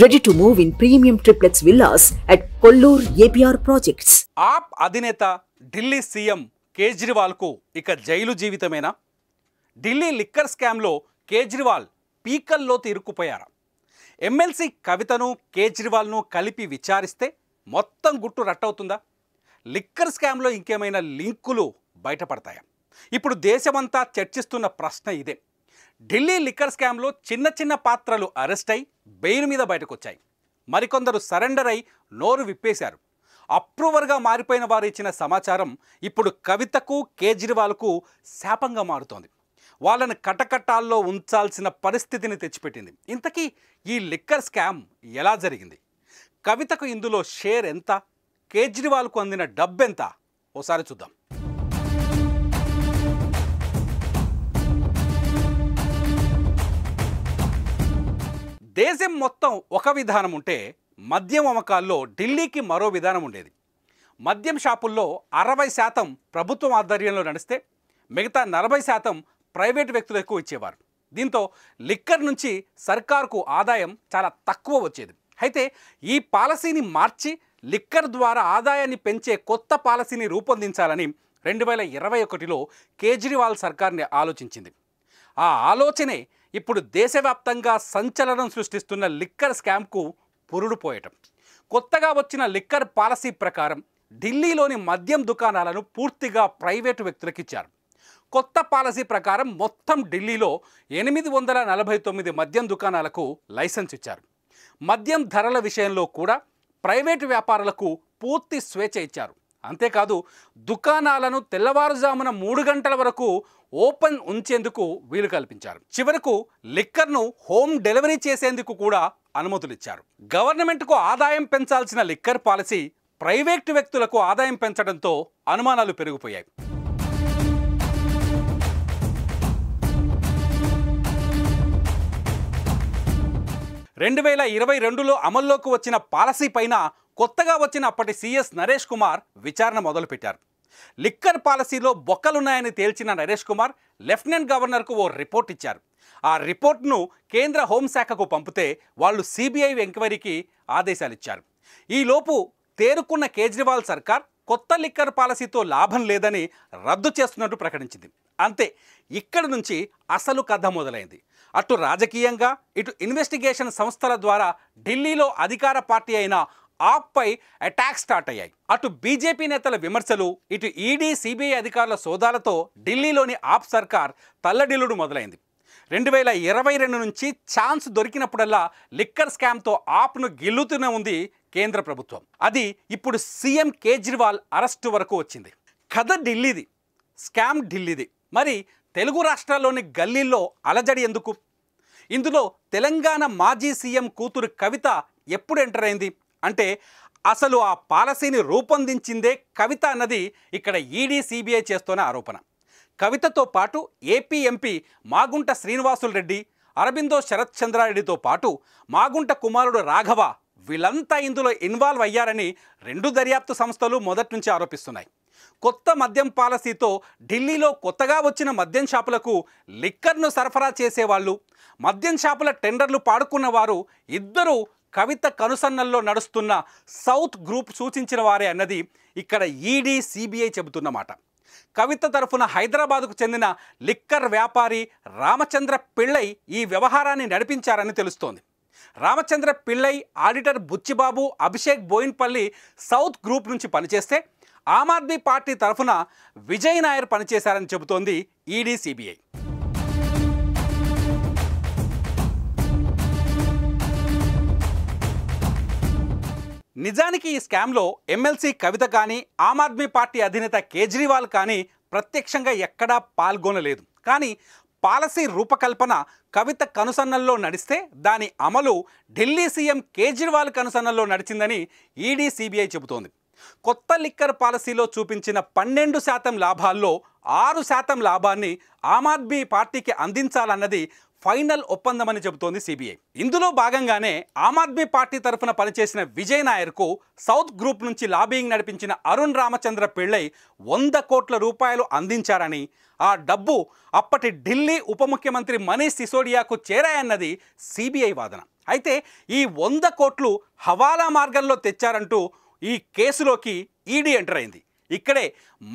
ready to move in premium triplex villas at Kollur APR projects AAP అధినేత Delhi CM కేజ్రీవాల్కు ఇక jail జీవితమేనా Delhi liquor స్కామ్లో Kejriwal పీకల్లో తీరుకుపోయారు MLC కవితను కేజ్రీవాల్ను కలిపి విచారిస్తే మొత్తం గుట్టు రట్టవుతుందా లిక్కర్ స్కామ్లో ఇంకేమైనా లింకులు బయటపడతాయా ఇప్పుడు దేశమంతా చర్చిస్తున్న ప్రశ్న ఇదే ఢిల్లీ లిక్కర్ స్కామ్లో చిన్న చిన్న పాత్రలు అరెస్ట్ అయి బెయిల్ మీద బయటకు వచ్చాయి మరికొందరు సరెండర్ అయి నోరు విప్పేశారు అప్రూవర్గా మారిపోయిన వారు ఇచ్చిన సమాచారం ఇప్పుడు కవితకు కేజ్రీవాల్కు శాపంగా మారుతోంది వాళ్ళని కటకటాల్లో ఉంచాల్సిన పరిస్థితిని తెచ్చిపెట్టింది ఇంతకీ ఈ లిక్కర్ స్కామ్ ఎలా జరిగింది కవితకు ఇందులో షేర్ ఎంత కేజ్రీవాల్కు అందిన డబ్బెంత ఓసారి చూద్దాం దేశం మొత్తం ఒక విధానం ఉంటే మద్యం అమ్మకాల్లో ఢిల్లీకి మరో విధానం ఉండేది మద్యం షాపుల్లో అరవై శాతం ప్రభుత్వం ఆధ్వర్యంలో నడిస్తే మిగతా నలభై శాతం ప్రైవేట్ వ్యక్తులు ఎక్కువ ఇచ్చేవారు దీంతో లిక్కర్ నుంచి సర్కార్కు ఆదాయం చాలా తక్కువ వచ్చేది అయితే ఈ పాలసీని మార్చి లిక్కర్ ద్వారా ఆదాయాన్ని పెంచే కొత్త పాలసీని రూపొందించాలని రెండు వేల ఇరవై ఒకటిలో కేజ్రీవాల్ సర్కార్ని ఆలోచించింది ఆ ఆలోచనే ఇప్పుడు దేశవ్యాప్తంగా సంచలనం సృష్టిస్తున్న లిక్కర్ స్కామ్కు పురుడు పోయటం కొత్తగా వచ్చిన లిక్కర్ పాలసీ ప్రకారం ఢిల్లీలోని మద్యం దుకాణాలను పూర్తిగా ప్రైవేటు వ్యక్తులకు ఇచ్చారు కొత్త పాలసీ ప్రకారం మొత్తం ఢిల్లీలో ఎనిమిది వందల నలభై తొమ్మిది మద్యం దుకాణాలకు లైసెన్స్ ఇచ్చారు మద్యం ధరల విషయంలో కూడా ప్రైవేటు వ్యాపారులకు పూర్తి స్వేచ్ఛ ఇచ్చారు అంతేకాదు దుకాణాలను తెల్లవారుజామున మూడు గంటల వరకు ఓపెన్ ఉంచేందుకు వీలు కల్పించారు చివరకు లిక్కర్ను హోమ్ డెలివరీ చేసేందుకు కూడా అనుమతులు ఇచ్చారు గవర్నమెంట్కు ఆదాయం పెంచాల్సిన లిక్కర్ పాలసీ ప్రైవేటు వ్యక్తులకు ఆదాయం పెంచడంతో అనుమానాలు పెరిగిపోయాయి రెండు వేల ఇరవై రెండులో అమల్లోకి వచ్చిన పాలసీ పైన కొత్తగా వచ్చిన అప్పటి సీఎస్ నరేష్ కుమార్ విచారణ మొదలుపెట్టారు లిక్కర్ పాలసీలో బొక్కలున్నాయని తేల్చిన నరేష్ కుమార్ లెఫ్టినెంట్ గవర్నర్కు ఓ రిపోర్ట్ ఇచ్చారు ఆ రిపోర్ట్ను కేంద్ర హోంశాఖకు పంపితే వాళ్ళు సిబిఐ ఎంక్వైరీకి ఆదేశాలిచ్చారు ఈలోపు తేరుకున్న కేజ్రీవాల్ సర్కార్ కొత్త లిక్కర్ పాలసీతో లాభం లేదని రద్దు చేస్తున్నట్టు ప్రకటించింది అంతే ఇక్కడి నుంచి అసలు కథ మొదలైంది అటు రాజకీయంగా ఇటు ఇన్వెస్టిగేషన్ సంస్థల ద్వారా ఢిల్లీలో అధికార పార్టీ అయిన ఆప్పై అటాక్ స్టార్ట్ అయ్యాయి అటు బీజేపీ నేతల విమర్శలు ఇటు ఈడీ సిబిఐ అధికారుల సోదాలతో ఢిల్లీలోని ఆప్ సర్కార్ తల్లడిల్లుడు మొదలైంది రెండు వేల ఇరవై రెండు నుంచి ఛాన్స్ దొరికినప్పుడల్లా లిక్కర్ స్కామ్తో ఆప్ను గిల్లుతూనే ఉంది కేంద్ర ప్రభుత్వం అది ఇప్పుడు సీఎం కేజ్రీవాల్ అరెస్టు వరకు వచ్చింది కథ ఢిల్లీది స్కామ్ ఢిల్లీది మరి తెలుగు రాష్ట్రాల్లోని గల్లీల్లో అలజడి ఎందుకు ఇందులో తెలంగాణ మాజీ సీఎం కూతురు కవిత ఎప్పుడు ఎంటర్ అయింది అంటే అసలు ఆ పాలసీని రూపొందించిందే కవిత అన్నది ఇక్కడ ఈడీ సిబిఐ చేస్తున్న ఆరోపణ కవితతో పాటు ఏపీ ఎంపీ మాగుంట శ్రీనివాసులు రెడ్డి అరబిందో శరత్ చంద్రారెడ్డితో పాటు మాగుంట కుమారుడు రాఘవ వీళ్ళంతా ఇందులో ఇన్వాల్వ్ అయ్యారని రెండు దర్యాప్తు సంస్థలు మొదటి నుంచి ఆరోపిస్తున్నాయి కొత్త మద్యం పాలసీతో ఢిల్లీలో కొత్తగా వచ్చిన మద్యం షాపులకు లిక్కర్ను సరఫరా చేసేవాళ్ళు మద్యం షాపుల టెండర్లు పాడుకున్న వారు ఇద్దరూ కవిత కనుసన్నల్లో నడుస్తున్న సౌత్ గ్రూప్ సూచించిన వారే అన్నది ఇక్కడ ఈడీ సిబిఐ చెబుతున్నమాట కవిత తరఫున హైదరాబాద్కు చెందిన లిక్కర్ వ్యాపారి రామచంద్ర పిళ్ళై ఈ వ్యవహారాన్ని నడిపించారని తెలుస్తోంది Ramachandra Pillai auditor Buchibabu Abhishek Boinpally south group నుంచి పనిచేస్తే ఆమ్ ఆద్మీ పార్టీ తరఫున విజయ్ నాయర్ పనిచేశారని చెబుతోంది ఈడీ సిబిఐ నిజానికి ఈ స్కామ్లో ఎమ్మెల్సీ కవిత కానీ ఆమ్ ఆద్మీ పార్టీ అధినేత కేజ్రీవాల్ కానీ ప్రత్యక్షంగా ఎక్కడా పాల్గొనలేదు కానీ పాలసీ రూపకల్పన కవిత కనుసన్నల్లో నడిస్తే దాని అమలు ఢిల్లీ సీఎం కేజ్రీవాల్ కనుసన్నల్లో నడిచిందని ఈడీ సిబిఐ చెబుతోంది కొత్త లిక్కర్ పాలసీలో చూపించిన పన్నెండు శాతం లాభాల్లో ఆరు శాతం లాభాన్ని ఆమ్ ఆద్మీ పార్టీకి అందించాలన్నది ఫైనల్ ఒప్పందమని చెబుతోంది సిబిఐ ఇందులో భాగంగానే ఆమ్ ఆద్మీ పార్టీ తరఫున పనిచేసిన విజయ్ నాయర్కు సౌత్ గ్రూప్ నుంచి లాబీయింగ్ నడిపించిన అరుణ్ రామచంద్ర పిళ్ళై వంద కోట్ల రూపాయలు అందించారని ఆ డబ్బు అప్పటి ఢిల్లీ ఉప ముఖ్యమంత్రి మనీష్ సిసోడియాకు చేరాయన్నది సిబిఐ వాదన అయితే ఈ వంద కోట్లు హవాలా మార్గంలో తెచ్చారంటూ ఈ కేసులోకి ఈడీ ఎంటర్ అయింది ఇక్కడే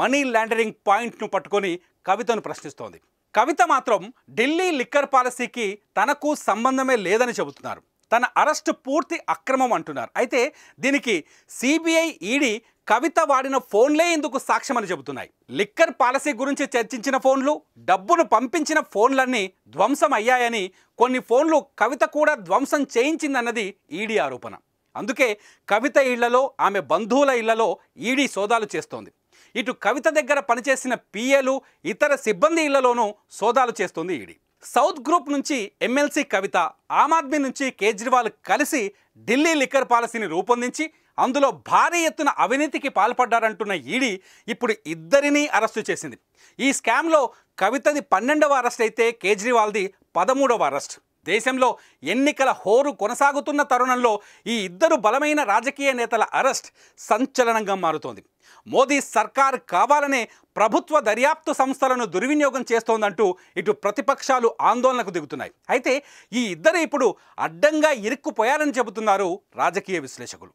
మనీ లాండరింగ్ పాయింట్ను పట్టుకొని కవితను ప్రశ్నిస్తోంది కవిత మాత్రం ఢిల్లీ లిక్కర్ పాలసీకి తనకు సంబంధమే లేదని చెబుతున్నారు తన అరెస్ట్ పూర్తి అక్రమం అంటున్నారు అయితే దీనికి సిబిఐ ఈడీ కవిత వాడిన ఫోన్లే ఇందుకు సాక్ష్యమని చెబుతున్నాయి లిక్కర్ పాలసీ గురించి చర్చించిన ఫోన్లు డబ్బును పంపించిన ఫోన్లన్నీ ధ్వంసం అయ్యాయని కొన్ని ఫోన్లు కవిత కూడా ధ్వంసం చేయించిందన్నది ఈడీ ఆరోపణ అందుకే కవిత ఇళ్లలో ఆమె బంధువుల ఇళ్లలో ఈడీ సోదాలు చేస్తోంది ఇటు కవిత దగ్గర పనిచేసిన పిఏలు ఇతర సిబ్బంది ఇళ్లలోనూ సోదాలు చేస్తుంది ఈడీ సౌత్ గ్రూప్ నుంచి ఎమ్మెల్సీ కవిత ఆమ్ ఆద్మీ నుంచి కేజ్రీవాల్ కలిసి ఢిల్లీ లిక్కర్ పాలసీని రూపొందించి అందులో భారీ ఎత్తున అవినీతికి పాల్పడ్డారంటున్న ఈడీ ఇప్పుడు ఇద్దరినీ అరెస్టు చేసింది ఈ స్కామ్లో కవితది పన్నెండవ అరెస్ట్ అయితే కేజ్రీవాల్ది పదమూడవ అరెస్ట్ దేశంలో ఎన్నికల హోరు కొనసాగుతున్న తరుణంలో ఈ ఇద్దరు బలమైన రాజకీయ నేతల అరెస్ట్ సంచలనంగా మారుతోంది మోదీ సర్కార్ కావాలనే ప్రభుత్వ దర్యాప్తు సంస్థలను దుర్వినియోగం చేస్తోందంటూ ఇటు ప్రతిపక్షాలు ఆందోళనకు దిగుతున్నాయి అయితే ఈ ఇద్దరు ఇప్పుడు అడ్డంగా ఇరుక్కుపోయారని చెబుతున్నారు రాజకీయ విశ్లేషకులు